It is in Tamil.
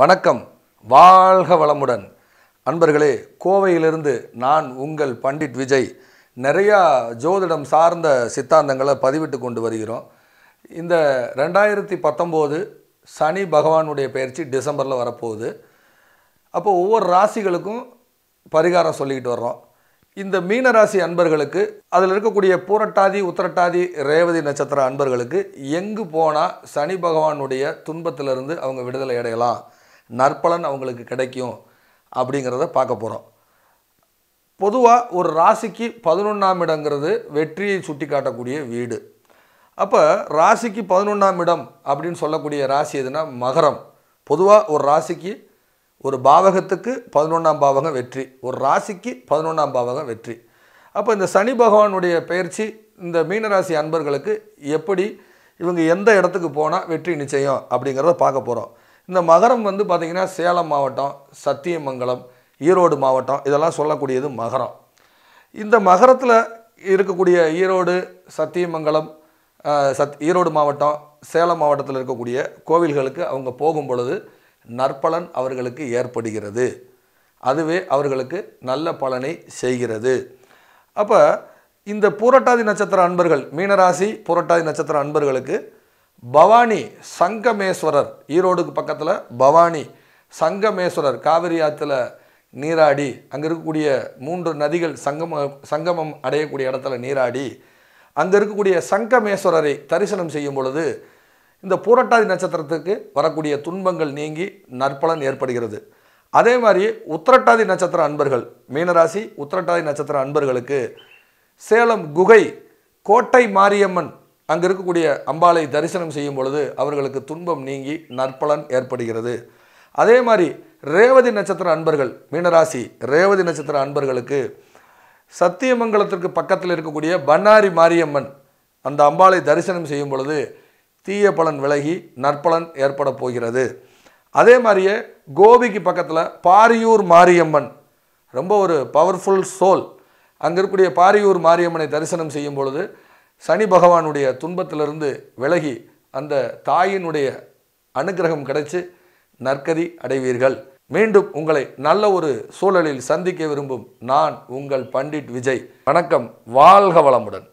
வணக்கம் வாழ்க வளமுடன் அன்பர்களே கோவையிலிருந்து நான் உங்கள் பண்டிட் விஜய் நிறையா ஜோதிடம் சார்ந்த சித்தாந்தங்களை பதிவிட்டு கொண்டு வருகிறோம் இந்த ரெண்டாயிரத்தி பத்தொம்போது சனி பகவானுடைய பயிற்சி டிசம்பரில் வரப்போகுது அப்போ ஒவ்வொரு ராசிகளுக்கும் பரிகாரம் சொல்லிக்கிட்டு வர்றோம் இந்த மீன ராசி அன்பர்களுக்கு அதில் இருக்கக்கூடிய பூரட்டாதி உத்திரட்டாதி ரேவதி நட்சத்திர அன்பர்களுக்கு எங்கு போனால் சனி பகவானுடைய துன்பத்திலிருந்து அவங்க விடுதலை அடையலாம் நற்பலன் அவங்களுக்கு கிடைக்கும் அப்படிங்கிறத பார்க்க போகிறோம் பொதுவாக ஒரு ராசிக்கு பதினொன்றாம் இடங்கிறது வெற்றியை சுட்டி காட்டக்கூடிய வீடு அப்போ ராசிக்கு பதினொன்றாம் இடம் அப்படின்னு சொல்லக்கூடிய ராசி எதுனா மகரம் பொதுவாக ஒரு ராசிக்கு ஒரு பாவகத்துக்கு பதினொன்றாம் பாவகம் வெற்றி ஒரு ராசிக்கு பதினொன்றாம் பாவகம் வெற்றி அப்போ இந்த சனி பகவானுடைய பயிற்சி இந்த மீனராசி அன்பர்களுக்கு எப்படி இவங்க எந்த இடத்துக்கு போனால் வெற்றி நிச்சயம் அப்படிங்கிறத பார்க்க போகிறோம் இந்த மகரம் வந்து பார்த்திங்கன்னா சேலம் மாவட்டம் சத்தியமங்கலம் ஈரோடு மாவட்டம் இதெல்லாம் சொல்லக்கூடியது மகரம் இந்த மகரத்தில் இருக்கக்கூடிய ஈரோடு சத்தியமங்கலம் சத் ஈரோடு மாவட்டம் சேலம் மாவட்டத்தில் இருக்கக்கூடிய கோவில்களுக்கு அவங்க போகும் பொழுது நற்பலன் அவர்களுக்கு ஏற்படுகிறது அதுவே அவர்களுக்கு நல்ல பலனை செய்கிறது அப்போ இந்த பூரட்டாதி நட்சத்திர அன்பர்கள் மீனராசி பூரட்டாதி நட்சத்திர அன்பர்களுக்கு பவானி சங்கமேஸ்வரர் ஈரோடுக்கு பக்கத்தில் பவானி சங்கமேஸ்வரர் காவிரி ஆற்றுல நீராடி அங்கே இருக்கக்கூடிய மூன்று நதிகள் சங்கம சங்கமம் அடையக்கூடிய இடத்துல நீராடி அங்கே இருக்கக்கூடிய சங்கமேஸ்வரரை தரிசனம் செய்யும் பொழுது இந்த பூரட்டாதி நட்சத்திரத்துக்கு வரக்கூடிய துன்பங்கள் நீங்கி நற்பலன் ஏற்படுகிறது அதே மாதிரி உத்திரட்டாதி நட்சத்திர அன்பர்கள் மீனராசி உத்திரட்டாதி நட்சத்திர அன்பர்களுக்கு சேலம் குகை கோட்டை மாரியம்மன் அங்கே இருக்கக்கூடிய அம்பாளை தரிசனம் செய்யும் பொழுது அவர்களுக்கு துன்பம் நீங்கி நற்பலன் ஏற்படுகிறது அதே மாதிரி ரேவதி நட்சத்திர அன்பர்கள் மீனராசி ரேவதி நட்சத்திர அன்பர்களுக்கு சத்தியமங்கலத்திற்கு பக்கத்தில் இருக்கக்கூடிய பன்னாரி மாரியம்மன் அந்த அம்பாளை தரிசனம் செய்யும் பொழுது தீய பலன் விலகி நற்பலன் ஏற்பட போகிறது அதே மாதிரியே கோபிக்கு பக்கத்தில் பாரியூர் மாரியம்மன் ரொம்ப ஒரு பவர்ஃபுல் சோல் அங்கே இருக்கக்கூடிய பாரியூர் மாரியம்மனை தரிசனம் செய்யும் பொழுது சனி பகவானுடைய துன்பத்திலிருந்து விலகி அந்த தாயினுடைய அனுகிரகம் கிடைச்சு நற்கதி அடைவீர்கள் மீண்டும் உங்களை நல்ல ஒரு சூழலில் சந்திக்க விரும்பும் நான் உங்கள் பண்டிட் விஜய் வணக்கம் வாழ்க வளமுடன்